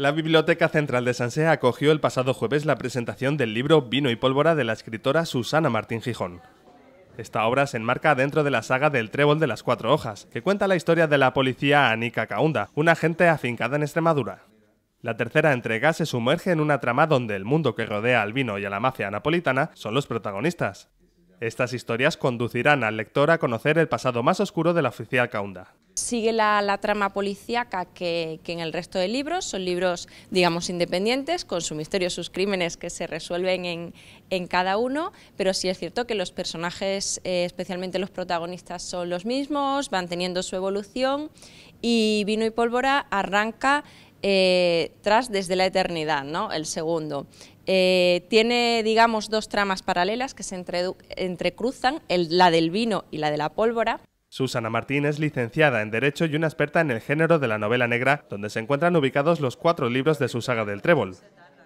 La Biblioteca Central de Sanse acogió el pasado jueves la presentación del libro Vino y Pólvora de la escritora Susana Martín Gijón. Esta obra se enmarca dentro de la saga del Trébol de las Cuatro Hojas, que cuenta la historia de la policía Anika Kaunda, una agente afincada en Extremadura. La tercera entrega se sumerge en una trama donde el mundo que rodea al vino y a la mafia napolitana son los protagonistas. Estas historias conducirán al lector a conocer el pasado más oscuro de la oficial Caunda sigue la, trama policíaca que, en el resto de libros, son libros, digamos, independientes, con su misterio, sus crímenes que se resuelven en, cada uno, pero sí es cierto que los personajes, eh, especialmente los protagonistas, son los mismos, van teniendo su evolución y Vino y Pólvora arranca eh, tras desde la eternidad, ¿no? el segundo. Eh, tiene, digamos, dos tramas paralelas que se entrecruzan, la del vino y la de la pólvora, Susana Martín es licenciada en Derecho y una experta en el género de la novela negra, donde se encuentran ubicados los cuatro libros de su saga del Trébol.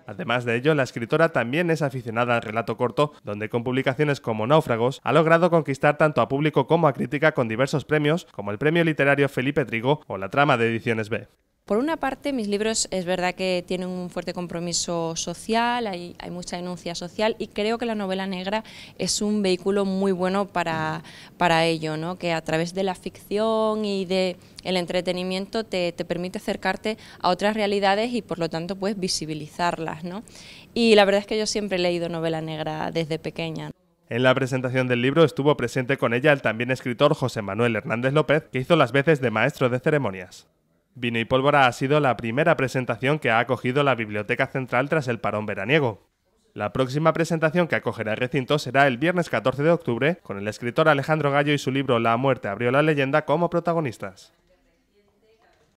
Además de ello, la escritora también es aficionada al relato corto, donde con publicaciones como Náufragos ha logrado conquistar tanto a público como a crítica con diversos premios, como el Premio Literario Felipe Trigo o la Trama de Ediciones B. Por una parte, mis libros es verdad que tienen un fuerte compromiso social, hay, mucha denuncia social y creo que la novela negra es un vehículo muy bueno para, ello, ¿no? que a través de la ficción y del el entretenimiento te, permite acercarte a otras realidades y por lo tanto puedes visibilizarlas. ¿no? Y la verdad es que yo siempre he leído novela negra desde pequeña. En la presentación del libro estuvo presente con ella el también escritor José Manuel Hernández López, que hizo las veces de maestro de ceremonias. Vino y Pólvora ha sido la primera presentación que ha acogido la Biblioteca Central tras el parón veraniego. La próxima presentación que acogerá el recinto será el viernes 14 de octubre, con el escritor Alejandro Gallo y su libro La muerte abrió la leyenda como protagonistas.